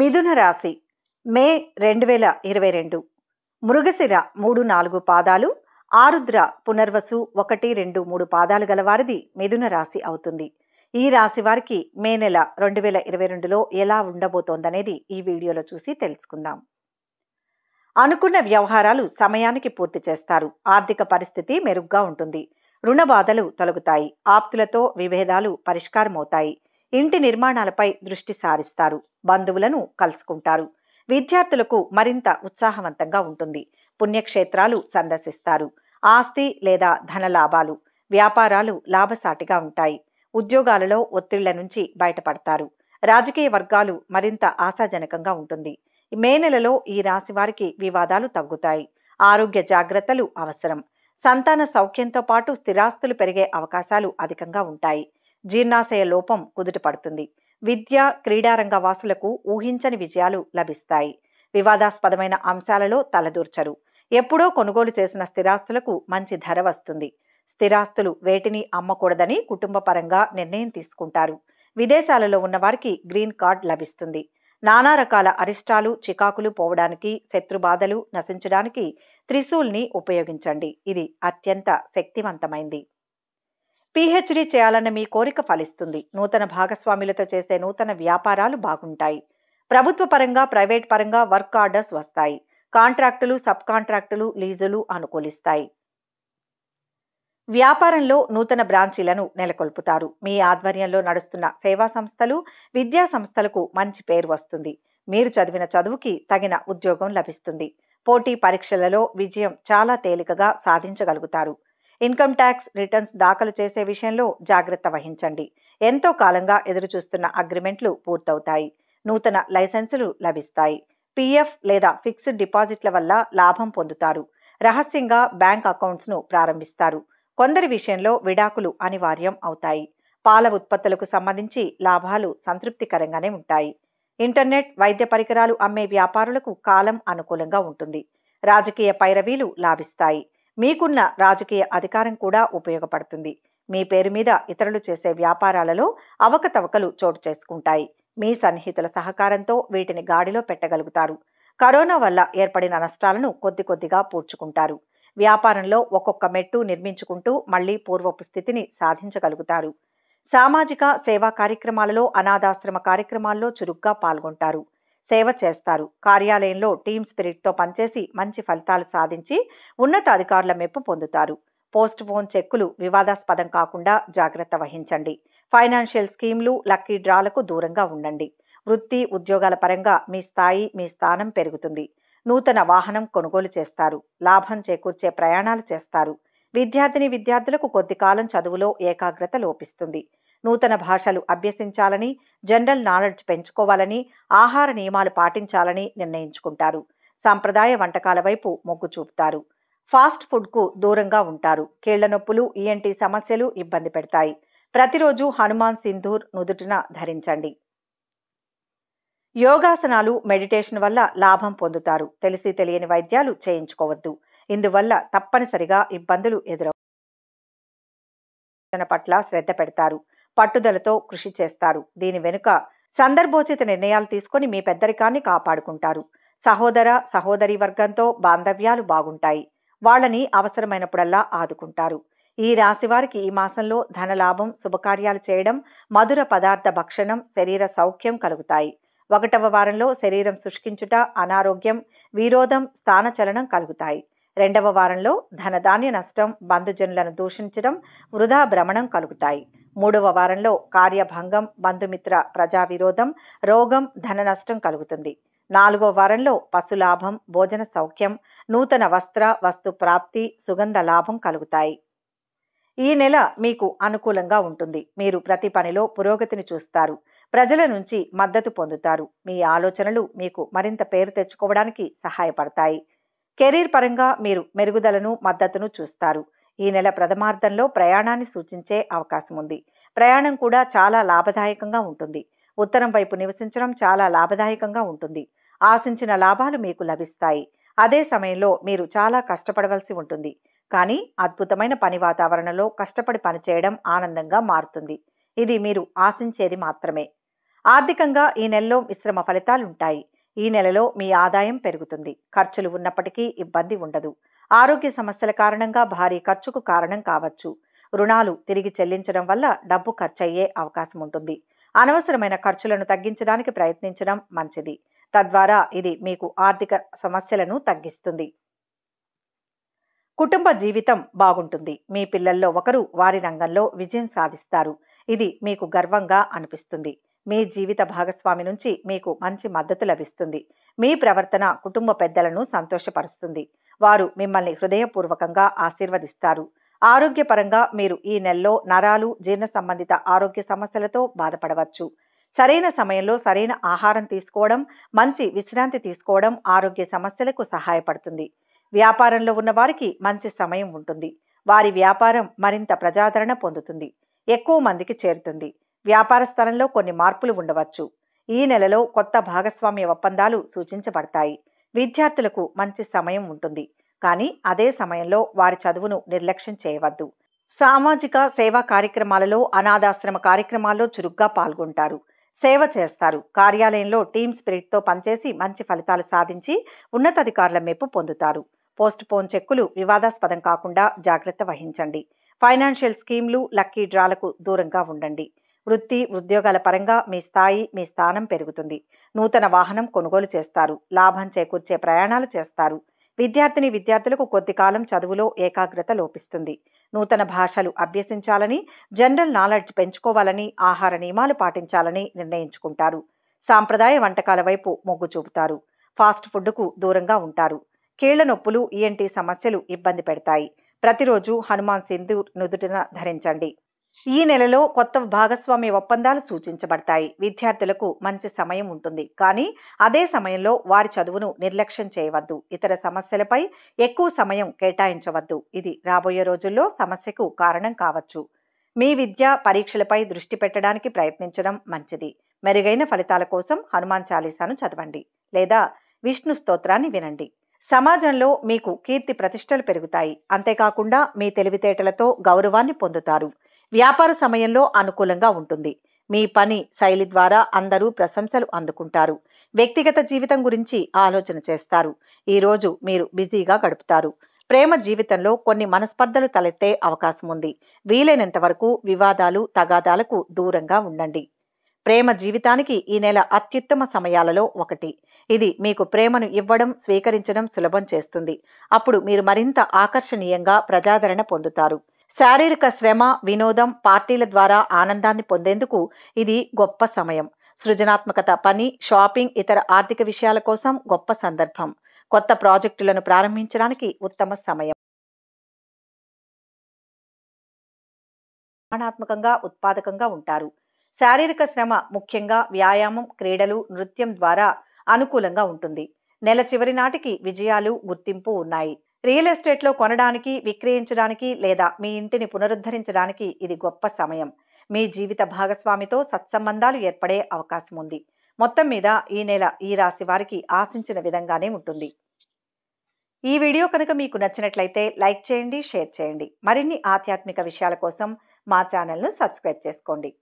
మిథున రాశి మే రెండు వేల ఇరవై రెండు మృగశిర మూడు నాలుగు పాదాలు ఆరుద్ర పునర్వసు ఒకటి రెండు మూడు పాదాలు గలవారిది మిథున రాశి అవుతుంది ఈ రాశి వారికి మే నెల రెండు వేల ఇరవై రెండులో ఎలా ఉండబోతోందనేది ఈ వీడియోలో చూసి తెలుసుకుందాం అనుకున్న వ్యవహారాలు సమయానికి పూర్తి చేస్తారు ఆర్థిక పరిస్థితి మెరుగ్గా ఉంటుంది రుణ బాధలు తొలగుతాయి ఆప్తులతో విభేదాలు పరిష్కారమవుతాయి ఇంటి నిర్మాణాలపై దృష్టి సారిస్తారు బంధువులను కలుసుకుంటారు విద్యార్థులకు మరింత ఉత్సాహవంతంగా ఉంటుంది పుణ్యక్షేత్రాలు సందర్శిస్తారు ఆస్తి లేదా ధన లాభాలు వ్యాపారాలు లాభసాటిగా ఉంటాయి ఉద్యోగాలలో ఒత్తిళ్ల నుంచి బయటపడతారు రాజకీయ వర్గాలు మరింత ఆశాజనకంగా ఉంటుంది మే నెలలో ఈ రాశి వారికి వివాదాలు తగ్గుతాయి ఆరోగ్య జాగ్రత్తలు అవసరం సంతాన సౌఖ్యంతో పాటు స్థిరాస్తులు పెరిగే అవకాశాలు అధికంగా ఉంటాయి జీర్ణాశయ లోపం కుదుటపడుతుంది విద్య క్రీడారంగ వాసులకు ఊహించని విజయాలు లభిస్తాయి వివాదాస్పదమైన అంశాలలో తలదూర్చరు ఎప్పుడో కొనుగోలు చేసిన స్థిరాస్తులకు మంచి ధర వస్తుంది స్థిరాస్తులు వేటిని అమ్మకూడదని కుటుంబపరంగా నిర్ణయం తీసుకుంటారు విదేశాలలో ఉన్నవారికి గ్రీన్ కార్డ్ లభిస్తుంది నానా రకాల అరిష్టాలు చికాకులు పోవడానికి శత్రుబాధలు నశించడానికి త్రిశూల్ని ఉపయోగించండి ఇది అత్యంత శక్తివంతమైంది పిహెచ్డి చేయాలన్న మీ కోరిక ఫలిస్తుంది నూతన భాగస్వాములతో చేసే నూతన వ్యాపారాలు బాగుంటాయి ప్రభుత్వ పరంగా ప్రైవేట్ పరంగా వర్క్ ఆర్డర్స్ వస్తాయి కాంట్రాక్టులు సబ్ కాంట్రాక్టులు లీజులు అనుకూలిస్తాయి వ్యాపారంలో నూతన బ్రాంచీలను నెలకొల్పుతారు మీ ఆధ్వర్యంలో నడుస్తున్న సేవా సంస్థలు విద్యా సంస్థలకు మంచి పేరు వస్తుంది మీరు చదివిన చదువుకి తగిన ఉద్యోగం లభిస్తుంది పోటీ పరీక్షలలో విజయం చాలా తేలికగా సాధించగలుగుతారు ఇన్కమ్ ట్యాక్స్ రిటర్న్స్ దాఖలు చేసే విషయంలో జాగ్రత్త వహించండి ఎంతో కాలంగా ఎదురుచూస్తున్న అగ్రిమెంట్లు పూర్తవుతాయి నూతన లైసెన్సులు లభిస్తాయి పీఎఫ్ లేదా ఫిక్స్డ్ డిపాజిట్ల వల్ల లాభం పొందుతారు రహస్యంగా బ్యాంక్ అకౌంట్స్ను ప్రారంభిస్తారు కొందరి విషయంలో విడాకులు అనివార్యం అవుతాయి పాల ఉత్పత్తులకు సంబంధించి లాభాలు సంతృప్తికరంగానే ఉంటాయి ఇంటర్నెట్ వైద్య పరికరాలు అమ్మే వ్యాపారులకు కాలం అనుకూలంగా ఉంటుంది రాజకీయ పైరవీలు లాభిస్తాయి మీకున్న రాజకీయ అధికారం కూడా ఉపయోగపడుతుంది మీ పేరు మీద ఇతరులు చేసే వ్యాపారాలలో అవకతవకలు చోటు చేసుకుంటాయి మీ సన్నిహితుల సహకారంతో వీటిని గాడిలో పెట్టగలుగుతారు కరోనా వల్ల ఏర్పడిన నష్టాలను కొద్ది కొద్దిగా పూడ్చుకుంటారు వ్యాపారంలో ఒక్కొక్క మెట్టు నిర్మించుకుంటూ మళ్లీ పూర్వపు స్థితిని సాధించగలుగుతారు సామాజిక సేవా కార్యక్రమాలలో అనాథాశ్రమ కార్యక్రమాల్లో చురుగ్గా పాల్గొంటారు సేవ చేస్తారు కార్యాలయంలో టీమ్ స్పిరిట్తో పనిచేసి మంచి ఫలితాలు సాధించి ఉన్నతాధికారుల మెప్పు పొందుతారు పోస్ట్ పోన్ చెక్కులు వివాదాస్పదం కాకుండా జాగ్రత్త వహించండి ఫైనాన్షియల్ స్కీమ్లు లక్కీ డ్రాలకు దూరంగా ఉండండి వృత్తి ఉద్యోగాల పరంగా మీ స్థాయి మీ స్థానం పెరుగుతుంది నూతన వాహనం కొనుగోలు చేస్తారు లాభం చేకూర్చే ప్రయాణాలు చేస్తారు విద్యార్థిని విద్యార్థులకు కొద్ది కాలం చదువులో ఏకాగ్రత లోపిస్తుంది నూతన భాషలు అభ్యసించాలని జనరల్ నాలెడ్జ్ పెంచుకోవాలని ఆహార నియమాలు పాటించాలని నిర్ణయించుకుంటారు సాంప్రదాయ వంటకాల వైపు మొగ్గు చూపుతారు ఫాస్ట్ ఫుడ్కు దూరంగా ఉంటారు కీళ్ల నొప్పులు ఈఎన్టీ e సమస్యలు ఇబ్బంది పెడతాయి ప్రతిరోజు హనుమాన్ సింధూర్ నుదుటిన ధరించండి యోగాసనాలు మెడిటేషన్ వల్ల లాభం పొందుతారు తెలిసి తెలియని వైద్యాలు చేయించుకోవద్దు ఇందువల్ల తప్పనిసరిగా ఇబ్బందులు ఎదురవు పట్ల శ్రద్ధ పెడతారు పట్టుదలతో కృషి చేస్తారు దీని వెనుక సందర్భోచిత నిర్ణయాలు తీసుకొని మీ పెద్దరికాన్ని కాపాడుకుంటారు సహోదర సహోదరి వర్గంతో బాంధవ్యాలు బాగుంటాయి వాళ్ళని అవసరమైనప్పుడల్లా ఆదుకుంటారు ఈ రాశివారికి ఈ మాసంలో ధనలాభం శుభకార్యాలు చేయడం మధుర పదార్థ భక్షణం శరీర సౌఖ్యం కలుగుతాయి ఒకటవ వారంలో శరీరం శుష్కించుట అనారోగ్యం విరోధం స్థానచలనం కలుగుతాయి రెండవ వారంలో ధనధాన్య నష్టం బంధుజనులను దూషించడం వృధా భ్రమణం కలుగుతాయి మూడవ వారంలో కార్యభంగం బంధుమిత్ర ప్రజా విరోధం రోగం ధన నష్టం కలుగుతుంది నాలుగో వారంలో పశులాభం భోజన సౌఖ్యం నూతన వస్త్ర వస్తు ప్రాప్తి సుగంధ లాభం కలుగుతాయి ఈ నెల మీకు అనుకూలంగా ఉంటుంది మీరు ప్రతి పనిలో పురోగతిని చూస్తారు ప్రజల నుంచి మద్దతు పొందుతారు మీ ఆలోచనలు మీకు మరింత పేరు తెచ్చుకోవడానికి సహాయపడతాయి కెరీర్ పరంగా మీరు మెరుగుదలను మద్దతును చూస్తారు ఈ నెల ప్రథమార్థంలో ప్రయాణాన్ని సూచించే అవకాశం ఉంది ప్రయాణం కూడా చాలా లాభదాయకంగా ఉంటుంది ఉత్తరం వైపు నివసించడం చాలా లాభదాయకంగా ఉంటుంది ఆశించిన లాభాలు మీకు లభిస్తాయి అదే సమయంలో మీరు చాలా కష్టపడవలసి ఉంటుంది కానీ అద్భుతమైన పని వాతావరణంలో కష్టపడి పనిచేయడం ఆనందంగా మారుతుంది ఇది మీరు ఆశించేది మాత్రమే ఆర్థికంగా ఈ నెలలో మిశ్రమ ఫలితాలుంటాయి ఈ నెలలో మీ ఆదాయం పెరుగుతుంది ఖర్చులు ఉన్నప్పటికీ ఇబ్బంది ఉండదు ఆరోగ్య సమస్యల కారణంగా భారీ ఖర్చుకు కారణం కావచ్చు రుణాలు తిరిగి చెల్లించడం వల్ల డబ్బు ఖర్చయ్యే అవకాశం ఉంటుంది అనవసరమైన ఖర్చులను తగ్గించడానికి ప్రయత్నించడం మంచిది తద్వారా ఇది మీకు ఆర్థిక సమస్యలను తగ్గిస్తుంది కుటుంబ జీవితం బాగుంటుంది మీ పిల్లల్లో ఒకరు వారి రంగంలో విజయం సాధిస్తారు ఇది మీకు గర్వంగా అనిపిస్తుంది మీ జీవిత భాగస్వామి నుంచి మీకు మంచి మద్దతు లభిస్తుంది మీ ప్రవర్తన కుటుంబ పెద్దలను సంతోషపరుస్తుంది వారు మిమ్మల్ని హృదయపూర్వకంగా ఆశీర్వదిస్తారు ఆరోగ్యపరంగా మీరు ఈ నెలలో నరాలు జీర్ణ సంబంధిత ఆరోగ్య సమస్యలతో బాధపడవచ్చు సరైన సమయంలో సరైన ఆహారం తీసుకోవడం మంచి విశ్రాంతి తీసుకోవడం ఆరోగ్య సమస్యలకు సహాయపడుతుంది వ్యాపారంలో ఉన్నవారికి మంచి సమయం ఉంటుంది వారి వ్యాపారం మరింత ప్రజాదరణ పొందుతుంది ఎక్కువ మందికి చేరుతుంది వ్యాపార స్థలంలో కొన్ని మార్పులు ఉండవచ్చు ఈ నెలలో కొత్త భాగస్వామ్య ఒప్పందాలు సూచించబడతాయి విద్యార్థులకు మంచి సమయం ఉంటుంది కానీ అదే సమయంలో వారి చదువును నిర్లక్ష్యం చేయవద్దు సామాజిక సేవా కార్యక్రమాలలో అనాథాశ్రమ కార్యక్రమాల్లో చురుగ్గా పాల్గొంటారు సేవ చేస్తారు కార్యాలయంలో టీమ్ స్పిరిట్తో పనిచేసి మంచి ఫలితాలు సాధించి ఉన్నతాధికారుల మెప్పు పొందుతారు పోస్ట్ పోన్ చెక్కులు వివాదాస్పదం కాకుండా జాగ్రత్త వహించండి ఫైనాన్షియల్ స్కీమ్లు లక్కీ డ్రాలకు దూరంగా ఉండండి వృత్తి ఉద్యోగాల పరంగా మీ స్థాయి మీ స్థానం పెరుగుతుంది నూతన వాహనం కొనుగోలు చేస్తారు లాభం చేకూర్చే ప్రయాణాలు చేస్తారు విద్యార్థిని విద్యార్థులకు కొద్ది కాలం చదువులో ఏకాగ్రత లోపిస్తుంది నూతన భాషలు అభ్యసించాలని జనరల్ నాలెడ్జ్ పెంచుకోవాలని ఆహార నియమాలు పాటించాలని నిర్ణయించుకుంటారు సాంప్రదాయ వంటకాల వైపు మొగ్గు చూపుతారు ఫాస్ట్ ఫుడ్కు దూరంగా ఉంటారు కీళ్ల నొప్పులు ఈఎన్టీ సమస్యలు ఇబ్బంది పెడతాయి ప్రతిరోజు హనుమాన్ సింధు నుదుటిన ధరించండి ఈ నెలలో కొత్త భాగస్వామి ఒప్పందాలు సూచించబడతాయి విద్యార్థులకు మంచి సమయం ఉంటుంది కానీ అదే సమయంలో వారి చదువును నిర్లక్ష్యం చేయవద్దు ఇతర సమస్యలపై ఎక్కువ సమయం కేటాయించవద్దు ఇది రాబోయే రోజుల్లో సమస్యకు కారణం కావచ్చు మీ విద్యా పరీక్షలపై దృష్టి పెట్టడానికి ప్రయత్నించడం మంచిది మెరుగైన ఫలితాల కోసం హనుమాన్ చాలీసాను చదవండి లేదా విష్ణు స్తోత్రాన్ని వినండి సమాజంలో మీకు కీర్తి ప్రతిష్టలు పెరుగుతాయి అంతేకాకుండా మీ తెలివితేటలతో గౌరవాన్ని పొందుతారు వ్యాపార సమయంలో అనుకూలంగా ఉంటుంది మీ పని శైలి ద్వారా అందరూ ప్రశంసలు అందుకుంటారు వ్యక్తిగత జీవితం గురించి ఆలోచన చేస్తారు ఈరోజు మీరు బిజీగా గడుపుతారు ప్రేమ జీవితంలో కొన్ని మనస్పర్ధలు తలెత్తే అవకాశం ఉంది వీలైనంత వరకు వివాదాలు తగాదాలకు దూరంగా ఉండండి ప్రేమ జీవితానికి ఈ నెల అత్యుత్తమ సమయాలలో ఒకటి ఇది మీకు ప్రేమను ఇవ్వడం స్వీకరించడం సులభం చేస్తుంది అప్పుడు మీరు మరింత ఆకర్షణీయంగా ప్రజాదరణ పొందుతారు శారీరక శ్రమ వినోదం పార్టీల ద్వారా ఆనందాన్ని పొందేందుకు ఇది గొప్ప సమయం సృజనాత్మకత పని షాపింగ్ ఇతర ఆర్థిక విషయాల కోసం గొప్ప సందర్భం కొత్త ప్రాజెక్టులను ప్రారంభించడానికి ఉత్తమ సమయం నిర్మాణాత్మకంగా ఉత్పాదకంగా ఉంటారు శారీరక శ్రమ ముఖ్యంగా వ్యాయామం క్రీడలు నృత్యం ద్వారా అనుకూలంగా ఉంటుంది నెల చివరి నాటికి విజయాలు గుర్తింపు ఉన్నాయి రియల్ ఎస్టేట్లో కొనడానికి విక్రయించడానికి లేదా మీ ఇంటిని పునరుద్ధరించడానికి ఇది గొప్ప సమయం మీ జీవిత భాగస్వామితో సత్సంబంధాలు ఏర్పడే అవకాశం ఉంది మొత్తం మీద ఈ నెల ఈ రాశి వారికి ఆశించిన విధంగానే ఉంటుంది ఈ వీడియో కనుక మీకు నచ్చినట్లయితే లైక్ చేయండి షేర్ చేయండి మరిన్ని ఆధ్యాత్మిక విషయాల కోసం మా ఛానల్ను సబ్స్క్రైబ్ చేసుకోండి